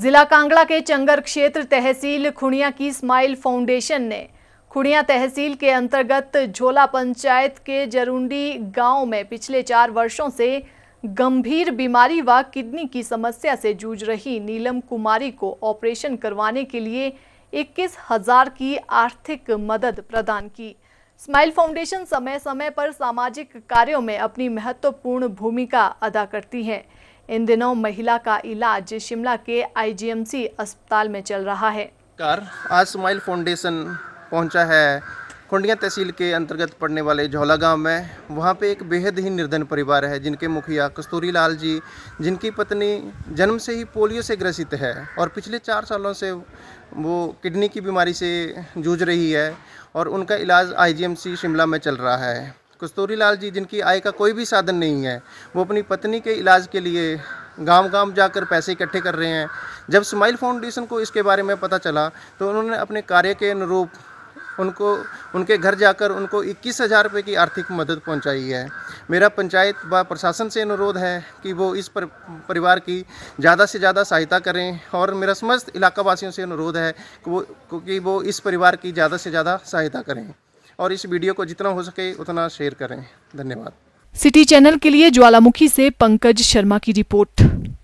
जिला कांगड़ा के चंगर क्षेत्र तहसील खुणिया की स्माइल फाउंडेशन ने खुणिया तहसील के अंतर्गत झोला पंचायत के जरूंडी गांव में पिछले चार वर्षों से गंभीर बीमारी व किडनी की समस्या से जूझ रही नीलम कुमारी को ऑपरेशन करवाने के लिए इक्कीस हजार की आर्थिक मदद प्रदान की स्माइल फाउंडेशन समय समय पर सामाजिक कार्यों में अपनी महत्वपूर्ण भूमिका अदा करती है इन दिनों महिला का इलाज शिमला के आईजीएमसी अस्पताल में चल रहा है कार आज स्माइल फाउंडेशन पहुंचा है खुंडिया तहसील के अंतर्गत पड़ने वाले झोला गांव में वहां पे एक बेहद ही निर्धन परिवार है जिनके मुखिया कस्तूरी लाल जी जिनकी पत्नी जन्म से ही पोलियो से ग्रसित है और पिछले चार सालों से वो किडनी की बीमारी से जूझ रही है और उनका इलाज आईजीएमसी शिमला में चल रहा है कस्तूरी लाल जी जिनकी आय का कोई भी साधन नहीं है वो अपनी पत्नी के इलाज के लिए गांव गांव जाकर पैसे इकट्ठे कर रहे हैं जब स्माइल फाउंडेशन को इसके बारे में पता चला तो उन्होंने अपने कार्य के अनुरूप उनको उनके घर जाकर उनको इक्कीस हज़ार रुपये की आर्थिक मदद पहुंचाई है मेरा पंचायत व प्रशासन से अनुरोध है कि वो इस पर, परिवार की ज़्यादा से ज़्यादा सहायता करें और मेरा समस्त इलाका वासियों से अनुरोध है कि वो कि वो इस परिवार की ज़्यादा से ज़्यादा सहायता करें और इस वीडियो को जितना हो सके उतना शेयर करें धन्यवाद सिटी चैनल के लिए ज्वालामुखी से पंकज शर्मा की रिपोर्ट